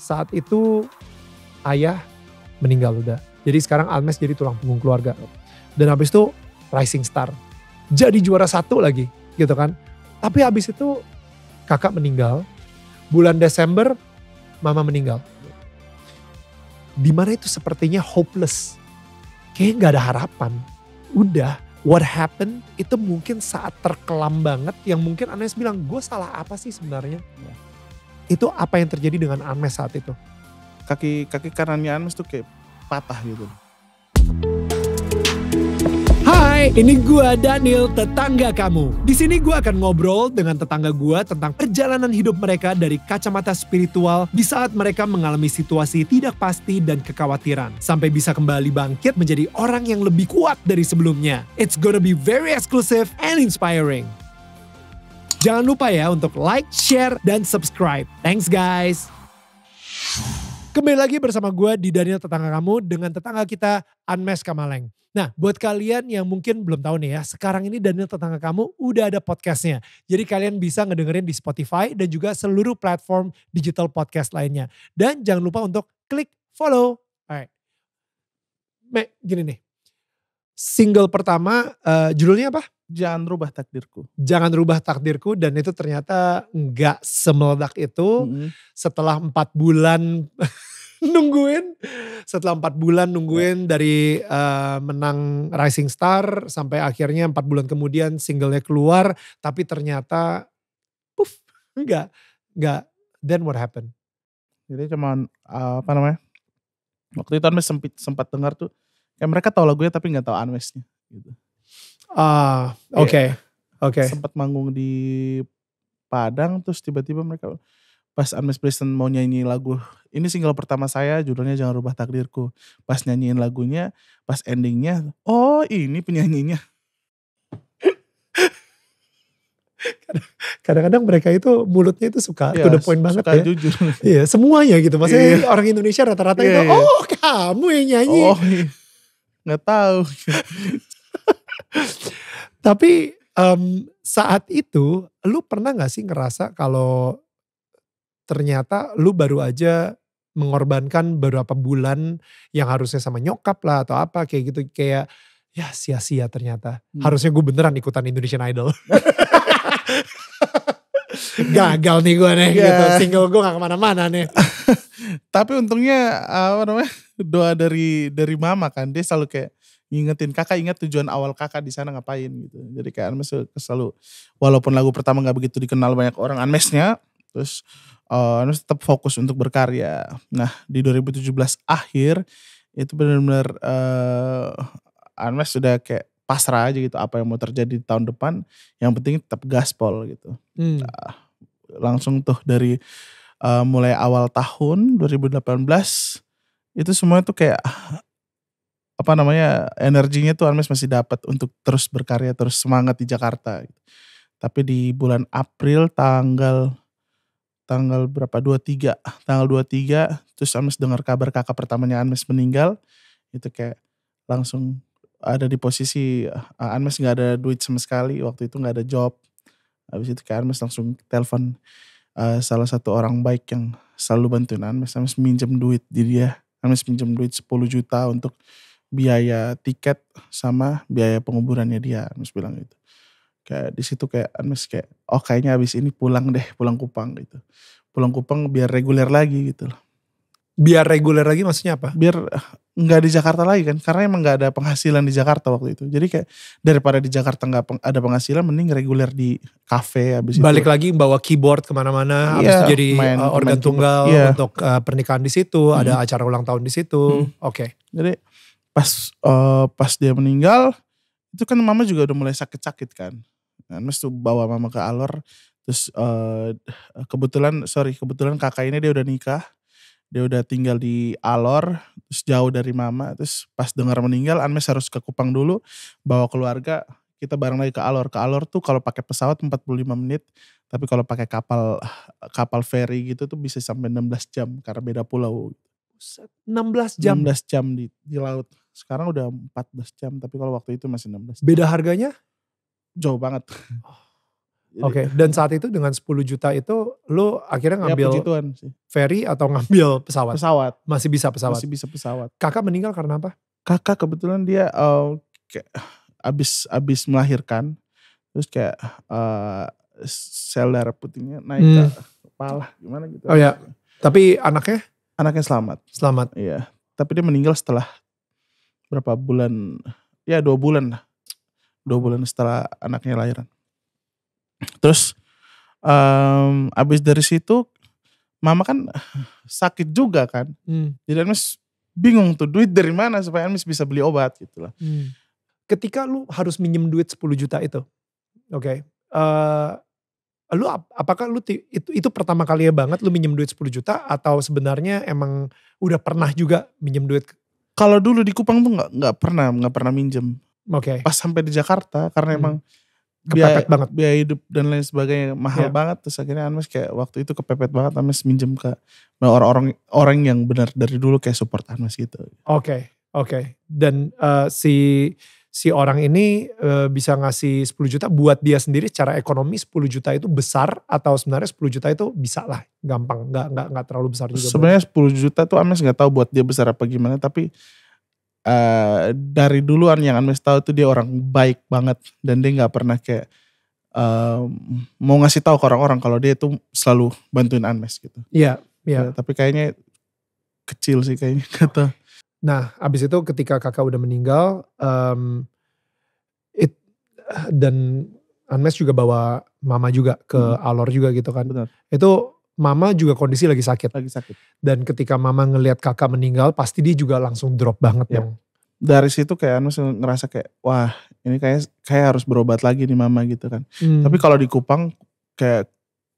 saat itu ayah meninggal udah. Jadi sekarang Almes jadi tulang punggung keluarga. Dan habis itu rising star. Jadi juara satu lagi gitu kan. Tapi habis itu kakak meninggal. Bulan Desember mama meninggal. Dimana itu sepertinya hopeless. kayak gak ada harapan. Udah what happened itu mungkin saat terkelam banget yang mungkin Anes bilang gue salah apa sih sebenarnya. Yeah itu apa yang terjadi dengan Ames saat itu? Kaki kaki kanannya Ames tuh kayak patah gitu. Hai, ini gua Daniel, tetangga kamu. Di sini gua akan ngobrol dengan tetangga gua tentang perjalanan hidup mereka dari kacamata spiritual di saat mereka mengalami situasi tidak pasti dan kekhawatiran sampai bisa kembali bangkit menjadi orang yang lebih kuat dari sebelumnya. It's gonna be very exclusive and inspiring. Jangan lupa ya untuk like, share, dan subscribe. Thanks guys. Kembali lagi bersama gue di Daniel Tetangga Kamu dengan tetangga kita Anmes Kamaleng. Nah buat kalian yang mungkin belum tahu nih ya, sekarang ini Daniel Tetangga Kamu udah ada podcastnya. Jadi kalian bisa ngedengerin di Spotify dan juga seluruh platform digital podcast lainnya. Dan jangan lupa untuk klik follow. Alright. Me, gini nih. Single pertama uh, judulnya apa? jangan rubah takdirku. Jangan rubah takdirku dan itu ternyata nggak semeledak itu -hmm. setelah empat bulan nungguin. Setelah empat bulan nungguin ya. dari uh, menang Rising Star sampai akhirnya empat bulan kemudian singlenya keluar tapi ternyata puff nggak nggak then what happened? Jadi cuman uh, apa namanya? Waktu itu Anmes sempat sempat dengar tuh kayak mereka tahu lagunya tapi nggak tahu Anmesnya gitu. Ah, oke. Okay. Oke. Okay. Sempat manggung di Padang terus tiba-tiba mereka pas Anmes Preston mau nyanyi lagu ini single pertama saya judulnya Jangan Rubah Takdirku. Pas nyanyiin lagunya, pas endingnya, oh ini penyanyinya. Kadang-kadang mereka itu mulutnya itu suka ya, to the iya, point banget suka ya. jujur. Iya, semuanya gitu. Maksudnya yeah. orang Indonesia rata-rata yeah. itu, iya. oh kamu yang nyanyi. Oh, iya. Nggak tahu. Tapi um, saat itu lu pernah gak sih ngerasa kalau ternyata lu baru aja mengorbankan beberapa bulan yang harusnya sama nyokap lah atau apa kayak gitu kayak ya sia-sia ternyata. Hmm. Harusnya gue beneran ikutan Indonesian Idol. gagal nih gue nih yeah. gitu. Single gue gak kemana-mana nih. Tapi untungnya apa namanya doa dari dari mama kan dia selalu kayak ngingetin kakak ingat tujuan awal kakak di sana ngapain gitu. Jadi kayak Anmes selalu walaupun lagu pertama nggak begitu dikenal banyak orang Anmesnya terus uh, eh, Anmes tetap fokus untuk berkarya. Nah, di 2017 akhir itu benar-benar uh, eh, Anmes sudah kayak pasrah aja gitu apa yang mau terjadi di tahun depan yang penting tetap gaspol gitu hmm. nah, langsung tuh dari uh, mulai awal tahun 2018 itu semuanya tuh kayak apa namanya energinya tuh Armes masih dapat untuk terus berkarya terus semangat di Jakarta gitu. tapi di bulan April tanggal tanggal berapa 23 tanggal 23 terus Armes dengar kabar kakak pertamanya Armes meninggal itu kayak langsung ada di posisi uh, Anmes nggak ada duit sama sekali waktu itu nggak ada job habis itu kayak Anmes langsung telepon uh, salah satu orang baik yang selalu bantuin Anmes Anmes minjem duit di dia ya, Anmes minjem duit 10 juta untuk biaya tiket sama biaya penguburannya dia Anmes bilang gitu kayak di situ kayak Anmes kayak oh kayaknya habis ini pulang deh pulang Kupang gitu pulang Kupang biar reguler lagi gitu loh biar reguler lagi maksudnya apa? Biar ah, nggak di Jakarta lagi kan, karena emang nggak ada penghasilan di Jakarta waktu itu. Jadi kayak daripada di Jakarta nggak peng, ada penghasilan, mending reguler di kafe abis itu. Balik lagi bawa keyboard kemana-mana, iya, abis itu jadi main, uh, organ main tunggal yeah. untuk uh, pernikahan di situ, hmm. ada acara ulang tahun di situ. Hmm. Oke. Okay. Jadi pas uh, pas dia meninggal, itu kan mama juga udah mulai sakit-sakit kan. Nah, mesti bawa mama ke Alor, terus uh, kebetulan sorry kebetulan kakak ini dia udah nikah dia udah tinggal di Alor terus jauh dari mama terus pas dengar meninggal Anmes harus ke Kupang dulu bawa keluarga kita bareng lagi ke Alor ke Alor tuh kalau pakai pesawat 45 menit tapi kalau pakai kapal kapal feri gitu tuh bisa sampai 16 jam karena beda pulau 16 jam 16 jam di, di laut sekarang udah 14 jam tapi kalau waktu itu masih 16 jam. beda harganya jauh banget oh Oke, okay. dan saat itu dengan 10 juta itu lu akhirnya ya, ngambil ya, ferry atau ngambil pesawat? Pesawat. Masih bisa pesawat. Masih bisa pesawat. Kakak meninggal karena apa? Kakak kebetulan dia uh, kayak, abis abis melahirkan terus kayak uh, sel darah putihnya naik hmm. ke kepala gimana gitu. Oh ya. Tapi anaknya? Anaknya selamat. Selamat. Iya. Tapi dia meninggal setelah berapa bulan? Ya dua bulan lah. Dua bulan setelah anaknya lahiran terus um, abis dari situ mama kan sakit juga kan hmm. jadi Anmes bingung tuh duit dari mana supaya Anmes bisa beli obat gitu lah hmm. ketika lu harus minjem duit 10 juta itu oke okay, uh, eh, lu ap apakah lu itu itu pertama kali ya banget lu minjem duit 10 juta atau sebenarnya emang udah pernah juga minjem duit kalau dulu di Kupang tuh nggak nggak pernah nggak pernah minjem oke okay. pas sampai di Jakarta karena hmm. emang kepepet biaya, banget biaya hidup dan lain sebagainya mahal yeah. banget terus akhirnya Anmes kayak waktu itu kepepet banget Anmes minjem ke orang-orang orang yang benar dari dulu kayak support Anmes gitu. Oke okay, oke okay. dan uh, si si orang ini uh, bisa ngasih 10 juta buat dia sendiri secara ekonomi 10 juta itu besar atau sebenarnya 10 juta itu bisa lah gampang nggak nggak nggak terlalu besar juga sebenarnya 10 juta tuh Anmes nggak tahu buat dia besar apa gimana tapi uh, dari duluan yang Anmes tahu itu dia orang baik banget dan dia nggak pernah kayak uh, mau ngasih tahu ke orang-orang kalau dia itu selalu bantuin Anmes gitu. Iya, iya. Ya, tapi kayaknya kecil sih kayaknya kata. Nah, abis itu ketika kakak udah meninggal, um, it dan Anmes juga bawa mama juga ke hmm. Alor juga gitu kan. Benar. Itu mama juga kondisi lagi sakit. Lagi sakit. Dan ketika mama ngelihat kakak meninggal, pasti dia juga langsung drop banget ya. Yang... Dari situ kayak anu ngerasa kayak wah ini kayak kayak harus berobat lagi nih mama gitu kan. Hmm. Tapi kalau di Kupang kayak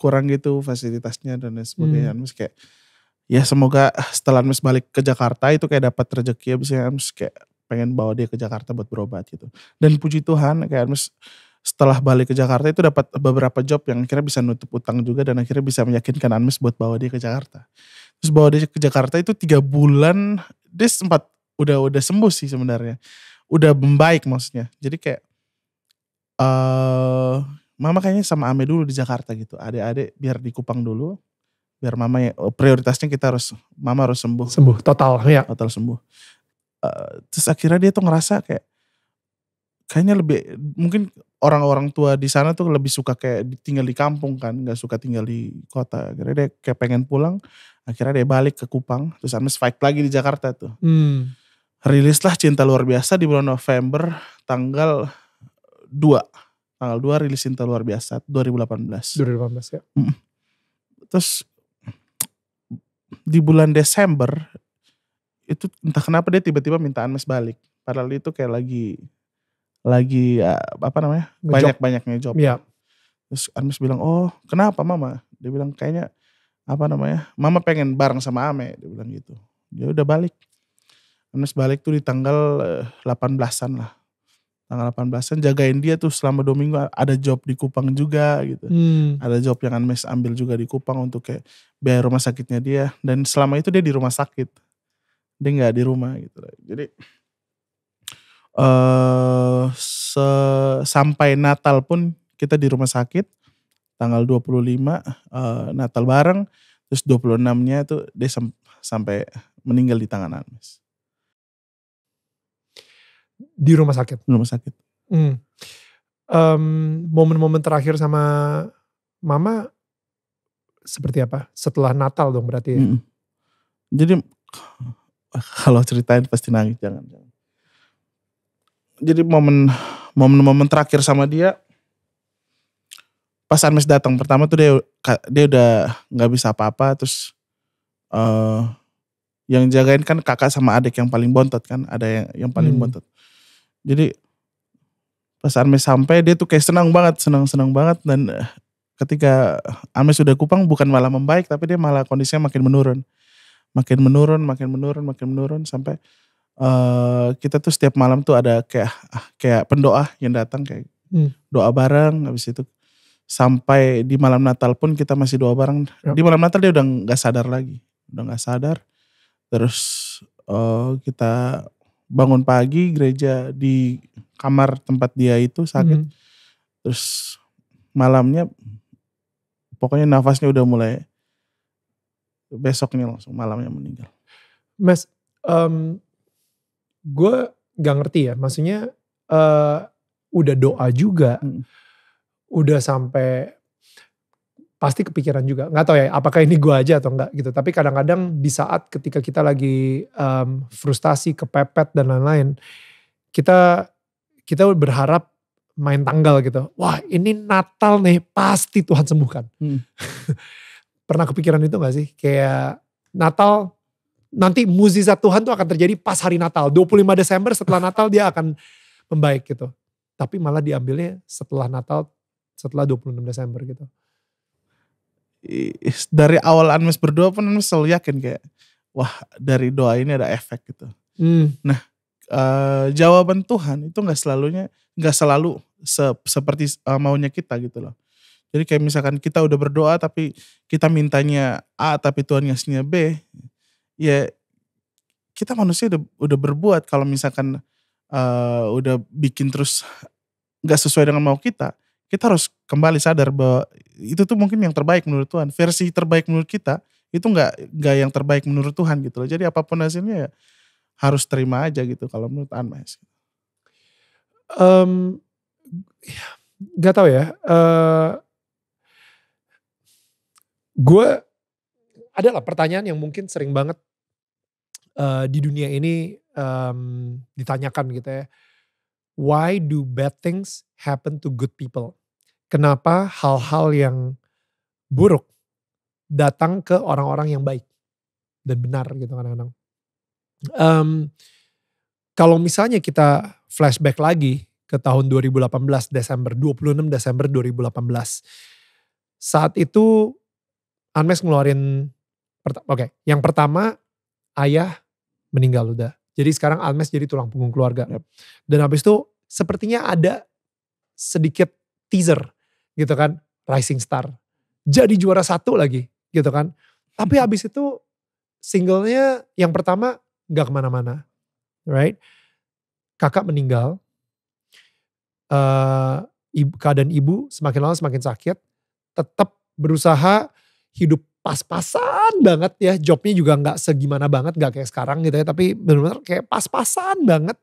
kurang gitu fasilitasnya dan lain sebagainya. Hmm. Anus kayak ya semoga setelah mes balik ke Jakarta itu kayak dapat rezeki ya Anus kayak pengen bawa dia ke Jakarta buat berobat gitu. Dan puji Tuhan kayak Anus setelah balik ke Jakarta itu dapat beberapa job yang akhirnya bisa nutup utang juga dan akhirnya bisa meyakinkan Anmes buat bawa dia ke Jakarta. Terus bawa dia ke Jakarta itu tiga bulan dia sempat udah udah sembuh sih sebenarnya, udah membaik maksudnya. Jadi kayak uh, mama kayaknya sama Ame dulu di Jakarta gitu, adik-adik biar di Kupang dulu, biar mama ya, eh, prioritasnya kita harus mama harus sembuh. Sembuh total ya. Total sembuh. Uh, terus akhirnya dia tuh ngerasa kayak kayaknya lebih mungkin orang-orang tua di sana tuh lebih suka kayak tinggal di kampung kan, nggak suka tinggal di kota. Akhirnya dia kayak pengen pulang, akhirnya dia balik ke Kupang, terus amis fight lagi di Jakarta tuh. Hmm. Rilislah Cinta Luar Biasa di bulan November tanggal 2. Tanggal 2 rilis Cinta Luar Biasa 2018. 2018 ya. Terus di bulan Desember itu entah kenapa dia tiba-tiba minta Ames balik. Padahal itu kayak lagi lagi eh, apa namanya banyak-banyaknya job. Iya. Terus Armis bilang, "Oh, kenapa Mama?" Dia bilang, "Kayaknya apa namanya? Mama pengen bareng sama Ame." Dia bilang gitu. Dia udah balik. Armis balik tuh di tanggal 18-an eh, lah. Tanggal 18-an jagain dia tuh selama dua minggu ada job di Kupang juga gitu. Hmm. Ada job yang Armis ambil juga di Kupang untuk kayak biaya rumah sakitnya dia dan selama itu dia di rumah sakit. Dia nggak di rumah gitu. Jadi uh, sampai Natal pun kita di rumah sakit tanggal 25 uh, eh, Natal bareng terus 26-nya itu dia sam sampai meninggal di tangan Agnes. Di rumah sakit. Di rumah sakit. Hmm. Um, momen terakhir sama mama seperti apa? Setelah Natal dong berarti ya. Hmm. Jadi kalau ceritain pasti nangis jangan jangan jadi momen momen-momen terakhir sama dia pas Anmes datang pertama tuh dia dia udah nggak bisa apa-apa terus uh, yang jagain kan kakak sama adik yang paling bontot kan ada yang yang paling hmm. bontot jadi pas Anmes sampai dia tuh kayak senang banget senang senang banget dan eh, ketika Ames sudah kupang bukan malah membaik tapi dia malah kondisinya makin menurun makin menurun makin menurun makin menurun sampai Eh, kita tuh setiap malam tuh ada kayak ah, kayak pendoa yang datang kayak hmm. doa bareng habis itu sampai di malam Natal pun kita masih doa bareng. Yep. Di malam Natal dia udah nggak sadar lagi, udah nggak sadar. Terus uh, kita bangun pagi gereja di kamar tempat dia itu sakit. Hmm. Terus malamnya pokoknya nafasnya udah mulai besoknya langsung malamnya meninggal. Mas, um, gue gak ngerti ya maksudnya uh, udah doa juga hmm. udah sampai pasti kepikiran juga nggak tahu ya apakah ini gue aja atau enggak gitu tapi kadang-kadang di saat ketika kita lagi um, frustasi kepepet dan lain-lain kita kita berharap main tanggal gitu wah ini Natal nih pasti Tuhan sembuhkan hmm. pernah kepikiran itu gak sih kayak Natal nanti muzizat Tuhan tuh akan terjadi pas hari Natal. 25 Desember setelah Natal dia akan membaik gitu. Tapi malah diambilnya setelah Natal, setelah 26 Desember gitu. Dari awal Anmes berdoa pun Anmes selalu yakin kayak, wah dari doa ini ada efek gitu. Hmm. Nah uh, jawaban Tuhan itu nggak selalunya, nggak selalu se seperti uh, maunya kita gitu loh. Jadi kayak misalkan kita udah berdoa tapi kita mintanya A tapi Tuhan ngasihnya B ya kita manusia udah udah berbuat kalau misalkan uh, udah bikin terus nggak sesuai dengan mau kita kita harus kembali sadar bahwa itu tuh mungkin yang terbaik menurut Tuhan versi terbaik menurut kita itu nggak nggak yang terbaik menurut Tuhan gitu loh jadi apapun hasilnya ya harus terima aja gitu kalau menurut Anda um, gitu. nggak tahu ya. Uh, eh, gue adalah pertanyaan yang mungkin sering banget Eh, di dunia ini um, ditanyakan gitu ya. Why do bad things happen to good people? Kenapa hal-hal yang buruk datang ke orang-orang yang baik dan benar gitu kadang-kadang. Um, kalau misalnya kita flashback lagi ke tahun 2018 Desember 26 Desember 2018 saat itu Anmes ngeluarin oke okay, yang pertama ayah meninggal udah. Jadi sekarang Almes jadi tulang punggung keluarga. Yep. Dan habis itu sepertinya ada sedikit teaser gitu kan. Rising Star. Jadi juara satu lagi gitu kan. Tapi hmm. habis itu singlenya yang pertama gak kemana-mana. Right. Kakak meninggal. Uh, eh, ibu, keadaan ibu semakin lama semakin sakit. Tetap berusaha hidup pas-pasan banget ya jobnya juga nggak segimana banget nggak kayak sekarang gitu ya tapi benar-benar kayak pas-pasan banget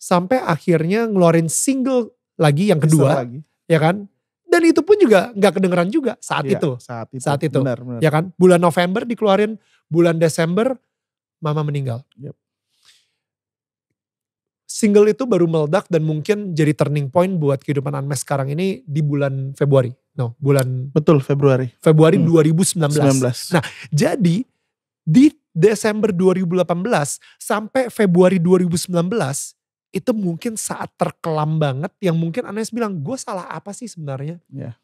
sampai akhirnya ngeluarin single lagi yang kedua lagi. ya kan dan itu pun juga nggak kedengeran juga saat ya, itu saat itu saat itu benar, benar. ya kan bulan November dikeluarin bulan Desember mama meninggal yep. single itu baru meledak dan mungkin jadi turning point buat kehidupan Anmes sekarang ini di bulan Februari no bulan betul Februari Februari hmm. 2019 19. nah jadi di Desember 2018 sampai Februari 2019 itu mungkin saat terkelam banget yang mungkin Anes bilang gue salah apa sih sebenarnya yeah.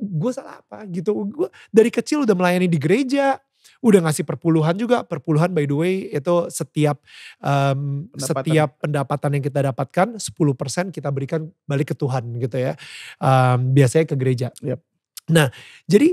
gue salah apa gitu gue dari kecil udah melayani di gereja udah ngasih perpuluhan juga perpuluhan by the way itu setiap um, pendapatan. setiap pendapatan yang kita dapatkan 10% kita berikan balik ke Tuhan gitu ya um, biasanya ke gereja yep. nah jadi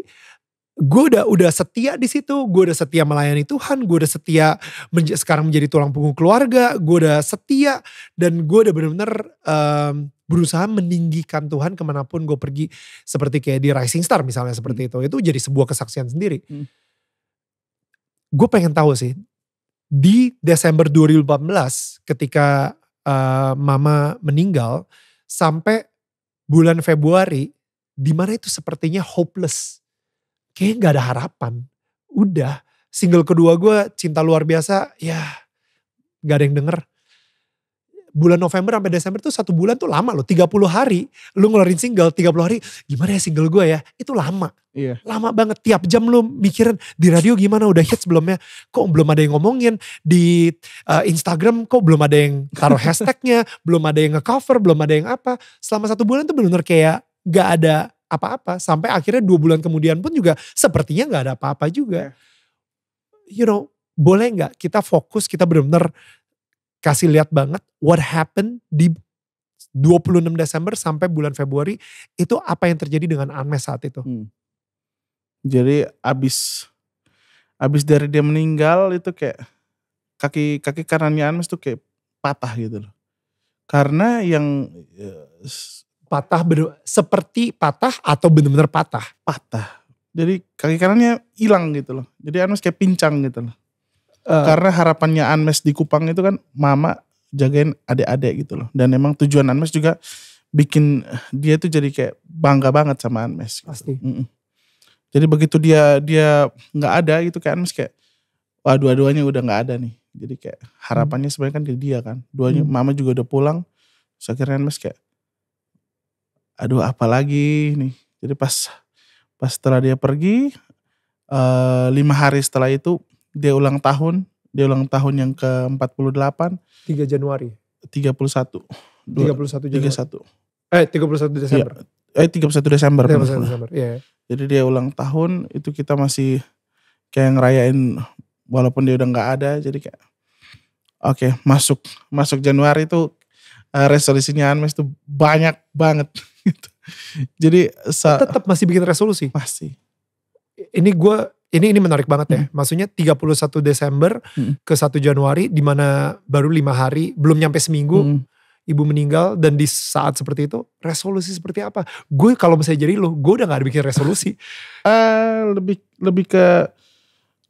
gue udah udah setia di situ, gue udah setia melayani Tuhan, gue udah setia menj sekarang menjadi tulang punggung keluarga, gue udah setia dan gue udah benar-benar um, mmm, berusaha meninggikan Tuhan kemanapun gue pergi, seperti kayak di Rising Star misalnya seperti hmm. itu, itu jadi sebuah kesaksian sendiri. Hmm gue pengen tahu sih di Desember 2018 ketika uh, mama meninggal sampai bulan Februari di mana itu sepertinya hopeless. Kayaknya nggak ada harapan. Udah single kedua gue cinta luar biasa ya nggak ada yang denger bulan November sampai Desember tuh satu bulan tuh lama loh. 30 hari lu ngeluarin single 30 hari gimana ya single gue ya. Itu lama. Iya. Lama banget tiap jam lu mikirin di radio gimana udah hits belumnya. Kok belum ada yang ngomongin di uh, Instagram kok belum ada yang taruh hashtagnya. belum ada yang ngecover belum ada yang apa. Selama satu bulan tuh bener-bener kayak gak ada apa-apa. Sampai akhirnya dua bulan kemudian pun juga sepertinya gak ada apa-apa juga. Iya. You know boleh nggak kita fokus kita benar-benar kasih lihat banget what happened di 26 Desember sampai bulan Februari itu apa yang terjadi dengan Anmes saat itu. Hmm. Jadi abis abis dari dia meninggal itu kayak kaki kaki kanannya Anmes tuh kayak patah gitu loh. Karena yang ya, patah bener, seperti patah atau benar-benar patah? Patah. Jadi kaki kanannya hilang gitu loh. Jadi Anmes kayak pincang gitu loh. Eh. Karena harapannya Anmes di Kupang itu kan mama jagain adik-adik gitu loh. Dan emang tujuan Anmes juga bikin dia tuh jadi kayak bangga banget sama Anmes. Gitu. Pasti. Mm -mm. Jadi begitu dia dia nggak ada gitu kayak Anmes kayak wah dua-duanya udah nggak ada nih. Jadi kayak harapannya hmm. sebenarnya kan ke dia kan. Duanya hmm. mama juga udah pulang. so, kira Anmes kayak aduh apa lagi nih. Jadi pas pas setelah dia pergi uh, lima hari setelah itu dia ulang tahun, dia ulang tahun yang ke-48. 3 Januari. 31. 31 Januari. 31. Eh 31 Desember. Ya, eh 31 Desember. 31 Desember, iya. Yeah. Eh, iya. Jadi dia ulang tahun itu kita masih kayak ngerayain walaupun dia udah nggak ada jadi kayak oke okay, masuk masuk Januari itu uh, eh, resolusinya Anmes itu banyak banget gitu. Jadi sa- tetap masih bikin resolusi. Masih. Ini gue ini ini menarik banget ya. Hmm. Maksudnya 31 Desember hmm. ke 1 Januari di mana baru lima hari, belum nyampe seminggu hmm. ibu meninggal dan di saat seperti itu resolusi seperti apa? Gue kalau misalnya jadi lo, gue udah gak ada bikin resolusi. Eh uh, lebih lebih ke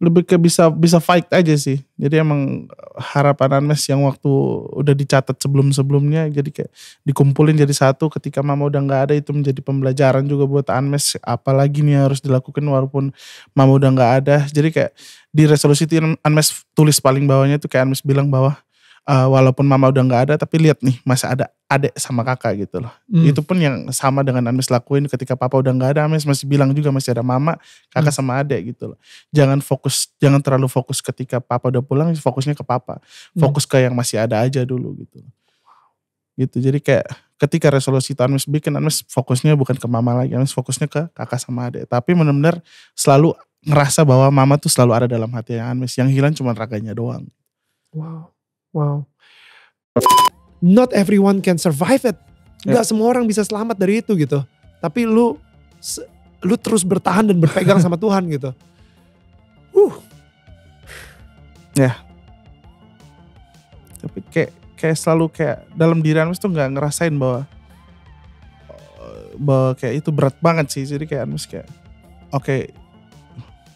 lebih ke bisa bisa fight aja sih. Jadi emang harapan Anmes yang waktu udah dicatat sebelum-sebelumnya jadi kayak dikumpulin jadi satu ketika Mama udah nggak ada itu menjadi pembelajaran juga buat Anmes apalagi nih harus dilakukan walaupun Mama udah nggak ada. Jadi kayak di resolusi itu Anmes tulis paling bawahnya itu kayak Anmes bilang bahwa uh, walaupun Mama udah nggak ada tapi lihat nih masih ada adik sama kakak gitu loh. Hmm. Itu pun yang sama dengan Amis lakuin ketika papa udah nggak ada Amis masih bilang juga masih ada mama, kakak hmm. sama adik gitu loh. Jangan fokus, jangan terlalu fokus ketika papa udah pulang, fokusnya ke papa. Hmm. Fokus hmm. ke yang masih ada aja dulu gitu. Gitu. Jadi kayak ketika resolusi itu Amis bikin, Amis fokusnya bukan ke mama lagi, Amis fokusnya ke kakak sama adik. Tapi benar-benar selalu ngerasa bahwa mama tuh selalu ada dalam hati yang Amis. Yang hilang cuma raganya doang. Wow. Wow not everyone can survive it. Gak semua orang bisa selamat dari itu gitu. Tapi lu lu terus bertahan dan berpegang sama Tuhan gitu. Uh. Ya. Yeah. Tapi kayak kayak selalu kayak dalam diri Anmes tuh nggak ngerasain bahwa bahwa kayak itu berat banget sih. Jadi kayak Anmes kayak oke okay,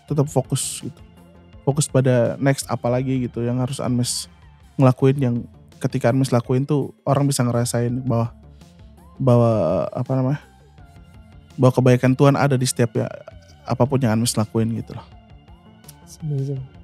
tetap fokus gitu. Fokus pada next apa lagi gitu yang harus Anmes ngelakuin yang ketika Armis lakuin tuh orang bisa ngerasain bahwa bahwa apa namanya bahwa kebaikan Tuhan ada di setiap ya apapun yang Armis lakuin gitu loh. Sebenernya.